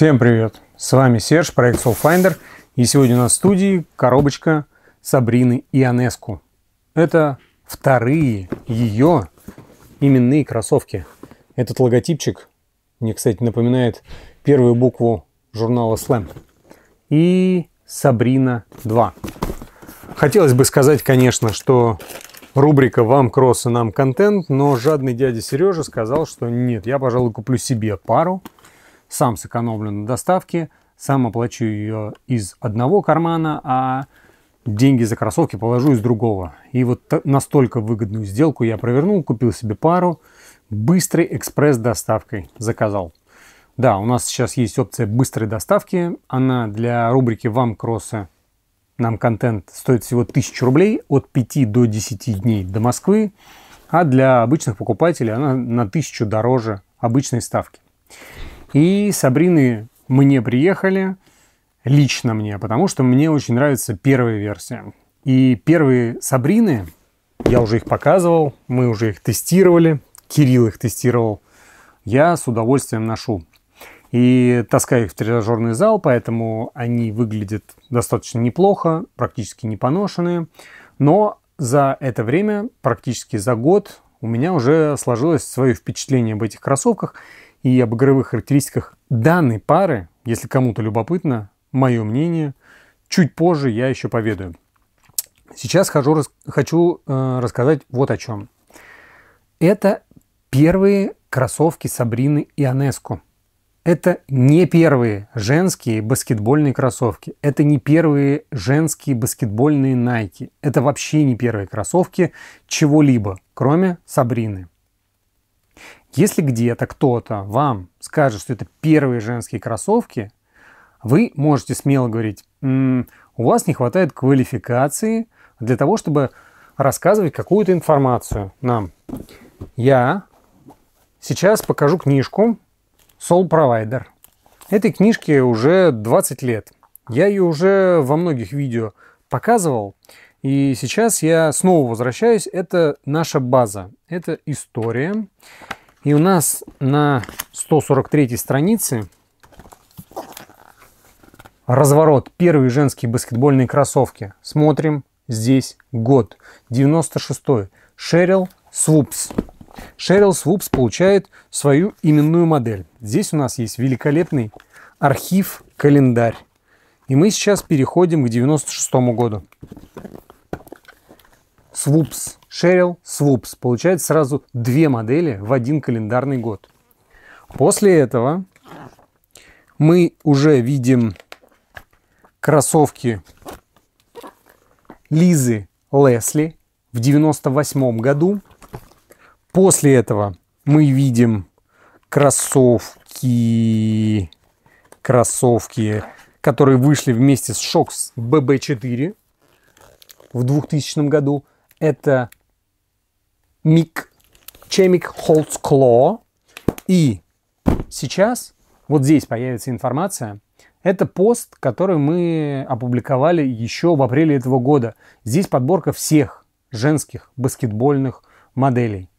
Всем привет! С вами Серж, проект Soulfinder. И сегодня у нас в студии коробочка Сабрины и Анеску. Это вторые ее именные кроссовки. Этот логотипчик мне, кстати, напоминает первую букву журнала Slam. И Сабрина 2. Хотелось бы сказать, конечно, что рубрика «Вам кросс нам контент», но жадный дядя Сережа сказал, что нет, я, пожалуй, куплю себе пару – сам сэкономлю на доставке, сам оплачу ее из одного кармана, а деньги за кроссовки положу из другого. И вот настолько выгодную сделку я провернул, купил себе пару, быстрой экспресс-доставкой заказал. Да, у нас сейчас есть опция быстрой доставки. Она для рубрики «Вам кроссы» нам контент стоит всего 1000 рублей от 5 до 10 дней до Москвы, а для обычных покупателей она на 1000 дороже обычной ставки. И Сабрины мне приехали, лично мне, потому что мне очень нравится первая версия. И первые Сабрины, я уже их показывал, мы уже их тестировали, Кирилл их тестировал, я с удовольствием ношу. И таскаю их в тренажерный зал, поэтому они выглядят достаточно неплохо, практически не поношенные. Но за это время, практически за год, у меня уже сложилось свое впечатление об этих кроссовках и об игровых характеристиках данной пары, если кому-то любопытно, мое мнение, чуть позже я еще поведаю. Сейчас хожу, хочу э, рассказать вот о чем. Это первые кроссовки Сабрины и Ионеску. Это не первые женские баскетбольные кроссовки. Это не первые женские баскетбольные Найки. Это вообще не первые кроссовки чего-либо, кроме Сабрины. Если где-то кто-то вам скажет, что это первые женские кроссовки, вы можете смело говорить, м-м, у вас не хватает квалификации для того, чтобы рассказывать какую-то информацию нам. Я сейчас покажу книжку Soul Provider. Этой книжке уже 20 лет. Я ее уже во многих видео показывал. И сейчас я снова возвращаюсь. Это наша база. Это история. И у нас на 143 странице разворот. первой женские баскетбольные кроссовки. Смотрим здесь год. 96-й. Шерил Свупс. Шерил Свупс получает свою именную модель. Здесь у нас есть великолепный архив-календарь. И мы сейчас переходим к 96 году. Свупс. Шерил Свупс. получает сразу две модели в один календарный год. После этого мы уже видим кроссовки Лизы Лесли в 98 году. После этого мы видим кроссовки, кроссовки, которые вышли вместе с Шокс BB4 в 2000 году. Это Мик, Чемик Холцкло. И сейчас вот здесь появится информация. Это пост, который мы опубликовали еще в апреле этого года. Здесь подборка всех женских баскетбольных моделей.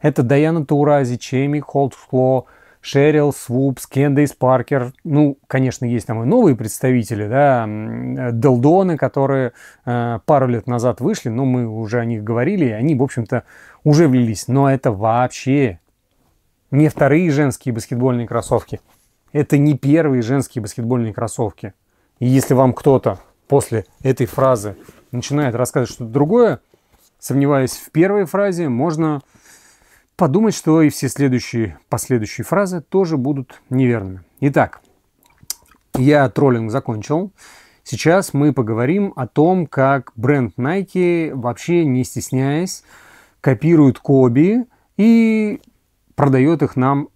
Это Даяна Таурази, Чеми Холдскло. Шерил, Свупс, Кендейс Паркер. Ну, конечно, есть там и новые представители, да, э, Делдоны, которые э, пару лет назад вышли, но мы уже о них говорили, и они, в общем-то, уже влились. Но это вообще не вторые женские баскетбольные кроссовки. Это не первые женские баскетбольные кроссовки. И если вам кто-то после этой фразы начинает рассказывать что-то другое, сомневаясь в первой фразе, можно подумать, что и все следующие, последующие фразы тоже будут неверными. Итак, я троллинг закончил. Сейчас мы поговорим о том, как бренд Nike, вообще не стесняясь, копирует Коби и продает их нам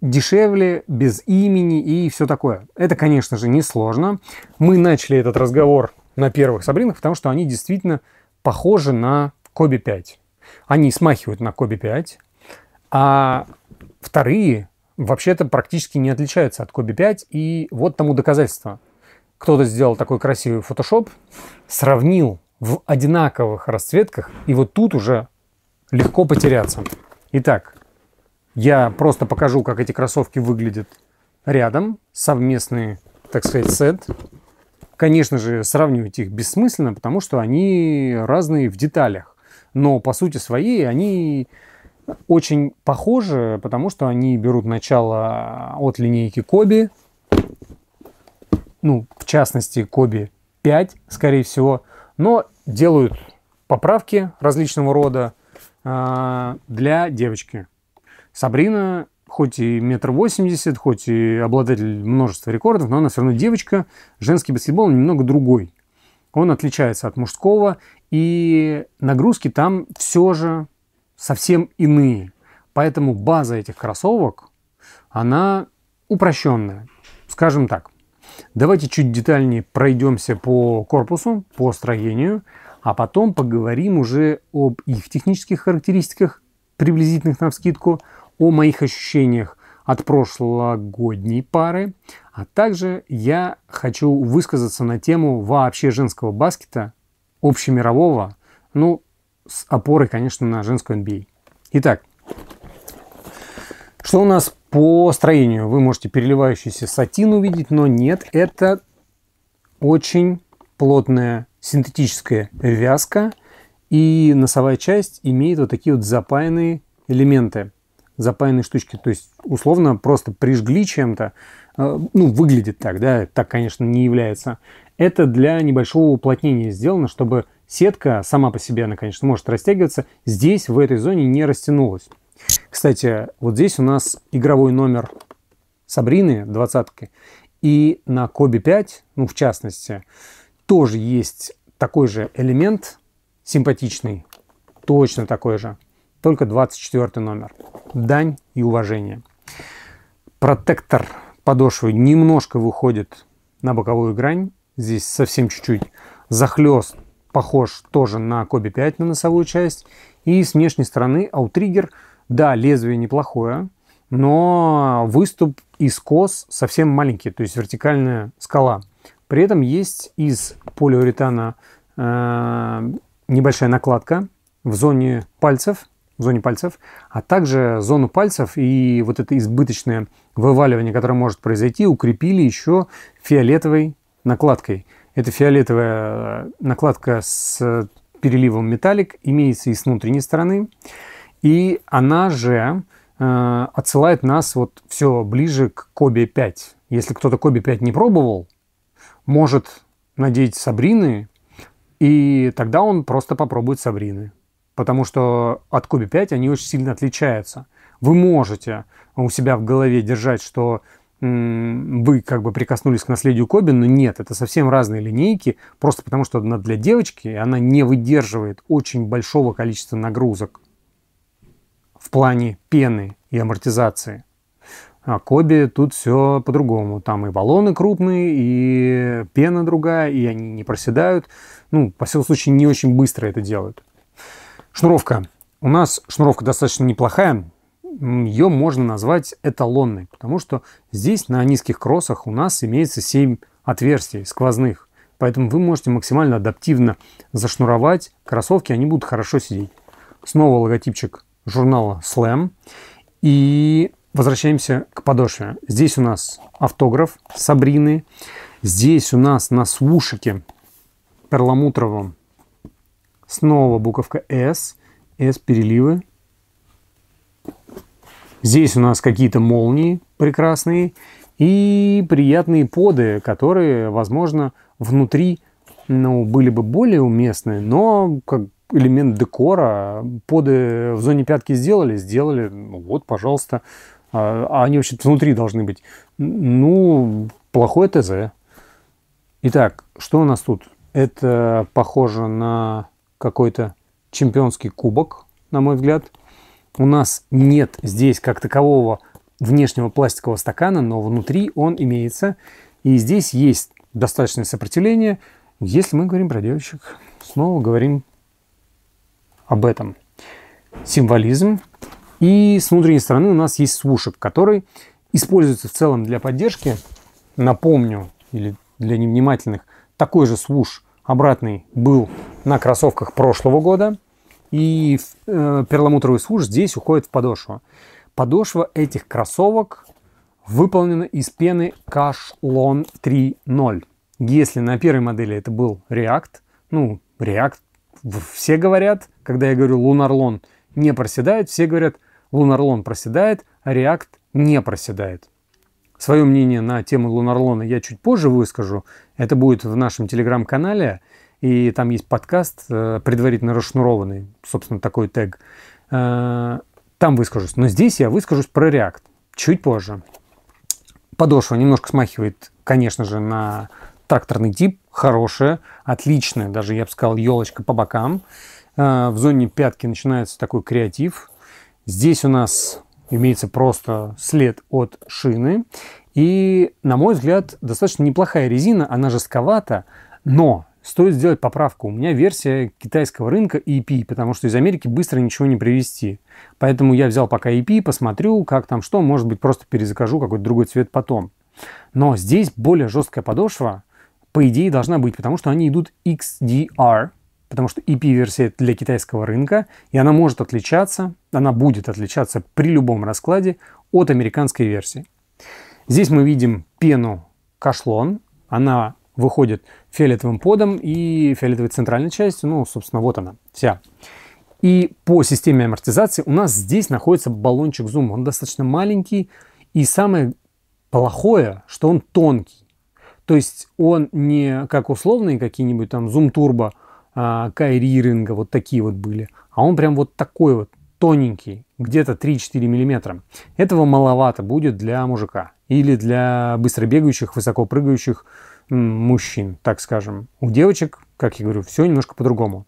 дешевле, без имени и все такое. Это, конечно же, несложно. Мы начали этот разговор на первых Сабринах, потому что они действительно похожи на Коби 5. Они смахивают на Коби 5, а вторые вообще-то практически не отличаются от Kobe 5, и вот тому доказательство. Кто-то сделал такой красивый фотошоп, сравнил в одинаковых расцветках, и вот тут уже легко потеряться. Итак, я просто покажу, как эти кроссовки выглядят рядом, совместный, так сказать, сет. Конечно же, сравнивать их бессмысленно, потому что они разные в деталях. Но по сути своей они очень похожи, потому что они берут начало а, от линейки Коби, ну, в частности, Коби 5, скорее всего, но делают поправки различного рода э, для девочки. Сабрина, хоть и метр восемьдесят, хоть и обладатель множества рекордов, но она все равно девочка. Женский баскетбол немного другой. Он отличается от мужского, и нагрузки там все же совсем иные. Поэтому база этих кроссовок, она упрощенная. Скажем так, давайте чуть детальнее пройдемся по корпусу, по строению, а потом поговорим уже об их технических характеристиках, приблизительных на вскидку, о моих ощущениях от прошлогодней пары, а также я хочу высказаться на тему вообще женского баскета, общемирового, ну, с опорой, конечно, на женскую NBA. А. Итак, что у нас по строению? Вы можете переливающийся сатин увидеть, но нет, это очень плотная синтетическая вязка, и носовая часть имеет вот такие вот запаянные элементы, запаянные штучки. То есть, условно, просто прижгли чем-то, э, ну, выглядит так, да, так, конечно, не является. Это для небольшого уплотнения сделано, чтобы Сетка сама по себе, она, конечно, может растягиваться. Здесь, в этой зоне, не растянулась. Кстати, вот здесь у нас игровой номер Сабрины, двадцатки. И на Коби 5, ну, в частности, тоже есть такой же элемент симпатичный, точно такой же, только 24 номер. Дань и уважение. Протектор подошвы немножко выходит на боковую грань, здесь совсем чуть-чуть. Захлест похож тоже на Kobe 5 на носовую часть. И с внешней стороны аутриггер, да, лезвие неплохое, но выступ и скос совсем маленький, то есть вертикальная скала. При этом есть из полиуретана э, небольшая накладка в зоне пальцев, в зоне пальцев, а также зону пальцев и вот это избыточное вываливание, которое может произойти, укрепили еще фиолетовой накладкой. Это фиолетовая э, накладка с переливом металлик, имеется и с внутренней стороны. И она же э, отсылает нас вот все ближе к Коби 5. Если кто-то Коби 5 не пробовал, может надеть Сабрины, и тогда он просто попробует Сабрины. Потому что от Коби 5 они очень сильно отличаются. Вы можете у себя в голове держать, что вы как бы прикоснулись к наследию Коби, но нет, это совсем разные линейки, просто потому что она для девочки, и она не выдерживает очень большого количества нагрузок в плане пены и амортизации. А Коби тут все по-другому. Там и баллоны крупные, и пена другая, и они не проседают. Ну, по всяком случае, не очень быстро это делают. Шнуровка. У нас шнуровка достаточно неплохая, ее можно назвать эталонной, потому что здесь на низких кроссах у нас имеется 7 отверстий сквозных. Поэтому вы можете максимально адаптивно зашнуровать кроссовки, они будут хорошо сидеть. Снова логотипчик журнала Slam. И возвращаемся к подошве. Здесь у нас автограф Сабрины. Здесь у нас на свушике перламутровом снова буковка S. S переливы Здесь у нас какие-то молнии прекрасные и приятные поды, которые, возможно, внутри ну, были бы более уместны, но как элемент декора поды в зоне пятки сделали, сделали, ну, вот, пожалуйста. А, а они вообще внутри должны быть. Ну, плохой ТЗ. Итак, что у нас тут? Это похоже на какой-то чемпионский кубок, на мой взгляд у нас нет здесь как такового внешнего пластикового стакана, но внутри он имеется. И здесь есть достаточное сопротивление, если мы говорим про девочек. Снова говорим об этом. Символизм. И с внутренней стороны у нас есть свушек, который используется в целом для поддержки. Напомню, или для невнимательных, такой же свуш обратный был на кроссовках прошлого года – и э, перламутровый свуш здесь уходит в подошву. Подошва этих кроссовок выполнена из пены Кашлон 3.0. Если на первой модели это был React, ну, React все говорят, когда я говорю Лунарлон не проседает, все говорят Лунарлон проседает, а React не проседает. Свое мнение на тему Лунарлона я чуть позже выскажу. Это будет в нашем телеграм-канале. И там есть подкаст, э, предварительно расшнурованный, собственно, такой тег. Э, там выскажусь. Но здесь я выскажусь про React чуть позже. Подошва немножко смахивает, конечно же, на тракторный тип. Хорошая, отличная, даже я бы сказал, елочка по бокам. Э, в зоне пятки начинается такой креатив. Здесь у нас имеется просто след от шины. И, на мой взгляд, достаточно неплохая резина, она жестковата, но стоит сделать поправку. У меня версия китайского рынка EP, потому что из Америки быстро ничего не привезти. Поэтому я взял пока EP, посмотрю, как там что, может быть, просто перезакажу какой-то другой цвет потом. Но здесь более жесткая подошва, по идее, должна быть, потому что они идут XDR, потому что EP-версия для китайского рынка, и она может отличаться, она будет отличаться при любом раскладе от американской версии. Здесь мы видим пену Кашлон, она выходит фиолетовым подом и фиолетовой центральной частью. Ну, собственно, вот она, вся. И по системе амортизации у нас здесь находится баллончик зум Он достаточно маленький. И самое плохое, что он тонкий. То есть он не как условные какие-нибудь там зум-турбо, а, кайриринга вот такие вот были. А он прям вот такой вот, тоненький, где-то 3-4 миллиметра. Этого маловато будет для мужика или для быстро бегающих, высоко прыгающих мужчин, так скажем. У девочек, как я говорю, все немножко по-другому.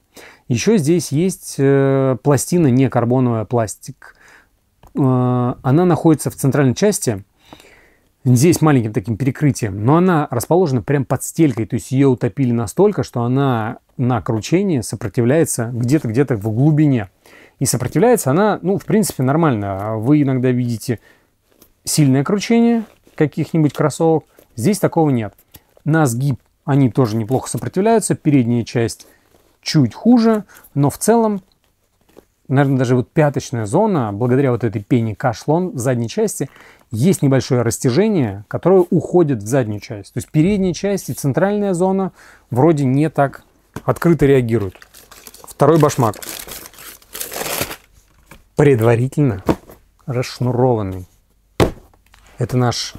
Еще здесь есть э, пластина не карбоновая а пластик. Э, она находится в центральной части, здесь маленьким таким перекрытием, но она расположена прям под стелькой, то есть ее утопили настолько, что она на кручении сопротивляется где-то где-то в глубине. И сопротивляется она, ну, в принципе, нормально. Вы иногда видите сильное кручение каких-нибудь кроссовок, здесь такого нет. На сгиб они тоже неплохо сопротивляются, передняя часть чуть хуже, но в целом, наверное, даже вот пяточная зона, благодаря вот этой пене кашлон в задней части, есть небольшое растяжение, которое уходит в заднюю часть. То есть передняя часть и центральная зона вроде не так открыто реагируют. Второй башмак. Предварительно расшнурованный. Это наш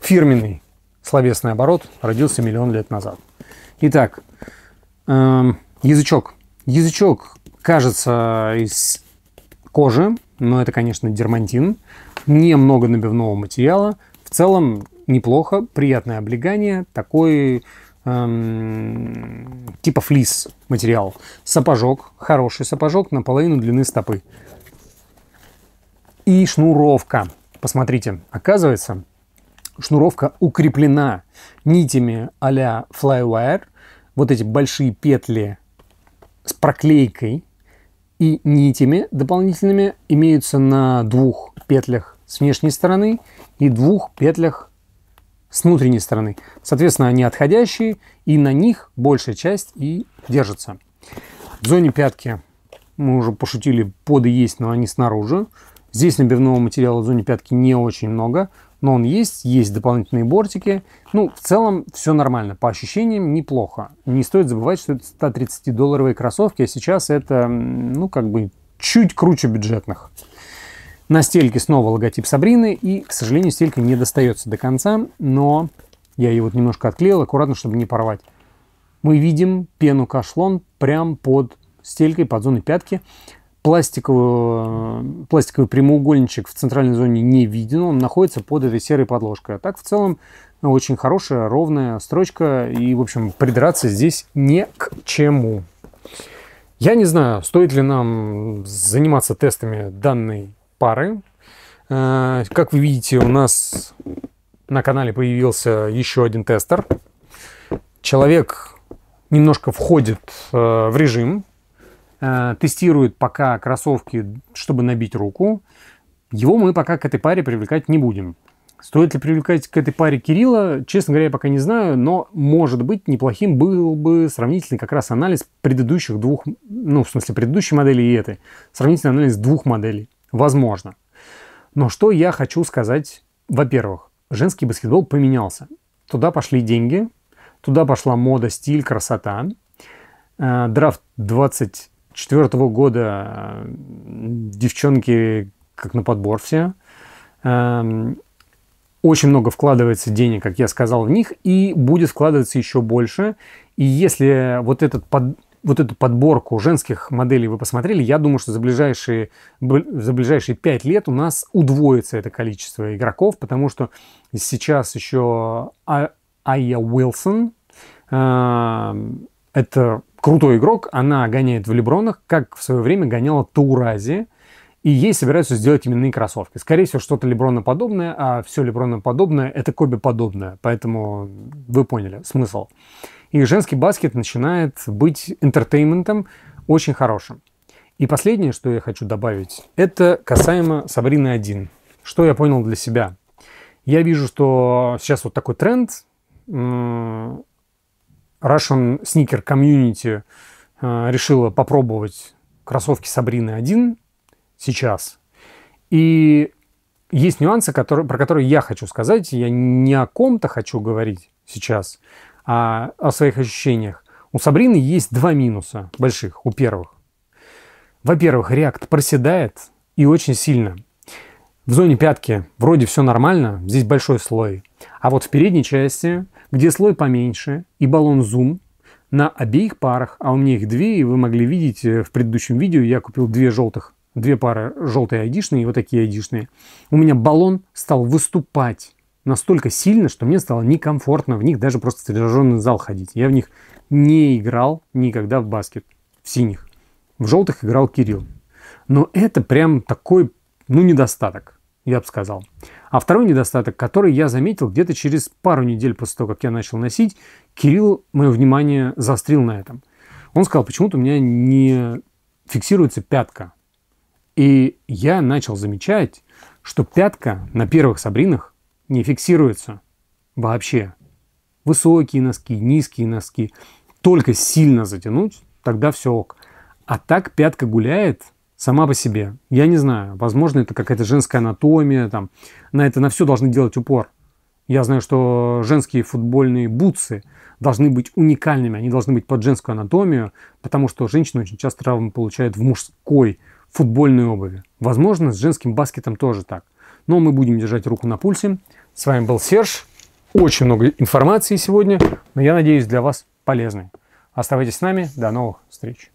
фирменный словесный оборот родился миллион лет назад. Итак, эм, язычок. Язычок кажется из кожи, но это, конечно, дермантин. Немного набивного материала. В целом неплохо, приятное облегание, такой эм, типа флис материал. Сапожок, хороший сапожок, на половину длины стопы. И шнуровка. Посмотрите, оказывается, шнуровка укреплена нитями а-ля Flywire, вот эти большие петли с проклейкой и нитями дополнительными имеются на двух петлях с внешней стороны и двух петлях с внутренней стороны. Соответственно, они отходящие, и на них большая часть и держится. В зоне пятки мы уже пошутили, поды есть, но они снаружи. Здесь набивного материала в зоне пятки не очень много, но он есть, есть дополнительные бортики. Ну, в целом все нормально, по ощущениям неплохо. Не стоит забывать, что это 130-долларовые кроссовки, а сейчас это, ну, как бы чуть круче бюджетных. На стельке снова логотип Сабрины, и, к сожалению, стелька не достается до конца, но я ее вот немножко отклеил, аккуратно, чтобы не порвать. Мы видим пену кашлон прям под стелькой, под зоной пятки. Пластиковый, пластиковый прямоугольничек в центральной зоне не виден, он находится под этой серой подложкой. А так в целом очень хорошая, ровная строчка. И, в общем, придраться здесь не к чему. Я не знаю, стоит ли нам заниматься тестами данной пары. Э, как вы видите, у нас на канале появился еще один тестер. Человек немножко входит э, в режим, Э, тестирует пока кроссовки, чтобы набить руку. Его мы пока к этой паре привлекать не будем. Стоит ли привлекать к этой паре Кирилла, честно говоря, я пока не знаю, но, может быть, неплохим был бы сравнительный как раз анализ предыдущих двух, ну, в смысле, предыдущей модели и этой. Сравнительный анализ двух моделей. Возможно. Но что я хочу сказать, во-первых, женский баскетбол поменялся. Туда пошли деньги, туда пошла мода, стиль, красота. Э, драфт 20 четвертого года э, девчонки как на подбор все. Эм, очень много вкладывается денег, как я сказал, в них, и будет вкладываться еще больше. И если вот, этот под, вот эту подборку женских моделей вы посмотрели, я думаю, что за ближайшие, за ближайшие 5 лет у нас удвоится это количество игроков, потому что сейчас еще ая Айя Уилсон, эм, это крутой игрок, она гоняет в Лебронах, как в свое время гоняла Таурази, и ей собираются сделать именные кроссовки. Скорее всего, что-то леброноподобное, а все леброноподобное – это Коби подобное, поэтому вы поняли смысл. И женский баскет начинает быть интертейментом очень хорошим. И последнее, что я хочу добавить, это касаемо Сабрины 1. Что я понял для себя? Я вижу, что сейчас вот такой тренд, Russian Sneaker Community э, решила попробовать кроссовки Сабрины 1 сейчас. И есть нюансы, которые, про которые я хочу сказать. Я не о ком-то хочу говорить сейчас, а о своих ощущениях. У Сабрины есть два минуса больших, у первых. Во-первых, React проседает и очень сильно. В зоне пятки вроде все нормально, здесь большой слой. А вот в передней части где слой поменьше и баллон зум на обеих парах, а у меня их две, и вы могли видеть э, в предыдущем видео, я купил две желтых, две пары желтые айдишные и вот такие айдишные. У меня баллон стал выступать настолько сильно, что мне стало некомфортно в них даже просто в тренажерный зал ходить. Я в них не играл никогда в баскет, в синих. В желтых играл Кирилл. Но это прям такой, ну, недостаток я бы сказал. А второй недостаток, который я заметил где-то через пару недель после того, как я начал носить, Кирилл мое внимание заострил на этом. Он сказал, почему-то у меня не фиксируется пятка. И я начал замечать, что пятка на первых Сабринах не фиксируется вообще. Высокие носки, низкие носки. Только сильно затянуть, тогда все ок. А так пятка гуляет сама по себе. Я не знаю, возможно, это какая-то женская анатомия, там, на это на все должны делать упор. Я знаю, что женские футбольные бутсы должны быть уникальными, они должны быть под женскую анатомию, потому что женщины очень часто травмы получают в мужской футбольной обуви. Возможно, с женским баскетом тоже так. Но мы будем держать руку на пульсе. С вами был Серж. Очень много информации сегодня, но я надеюсь, для вас полезной. Оставайтесь с нами. До новых встреч.